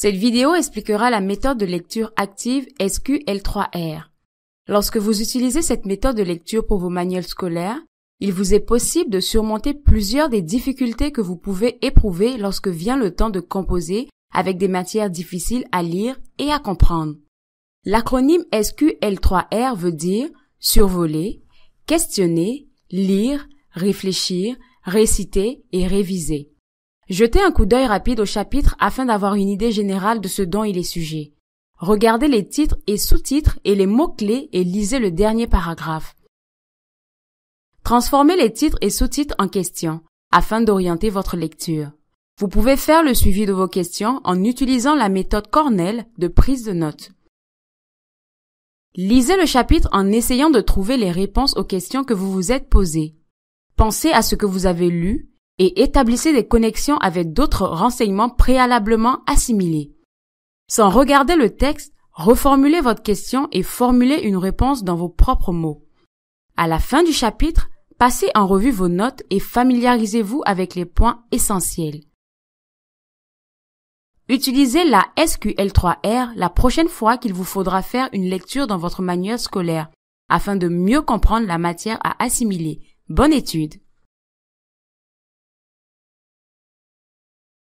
Cette vidéo expliquera la méthode de lecture active SQL3R. Lorsque vous utilisez cette méthode de lecture pour vos manuels scolaires, il vous est possible de surmonter plusieurs des difficultés que vous pouvez éprouver lorsque vient le temps de composer avec des matières difficiles à lire et à comprendre. L'acronyme SQL3R veut dire survoler, questionner, lire, réfléchir, réciter et réviser. Jetez un coup d'œil rapide au chapitre afin d'avoir une idée générale de ce dont il est sujet. Regardez les titres et sous-titres et les mots-clés et lisez le dernier paragraphe. Transformez les titres et sous-titres en questions afin d'orienter votre lecture. Vous pouvez faire le suivi de vos questions en utilisant la méthode Cornell de prise de notes. Lisez le chapitre en essayant de trouver les réponses aux questions que vous vous êtes posées. Pensez à ce que vous avez lu et établissez des connexions avec d'autres renseignements préalablement assimilés. Sans regarder le texte, reformulez votre question et formulez une réponse dans vos propres mots. À la fin du chapitre, passez en revue vos notes et familiarisez-vous avec les points essentiels. Utilisez la SQL3R la prochaine fois qu'il vous faudra faire une lecture dans votre manuel scolaire afin de mieux comprendre la matière à assimiler. Bonne étude!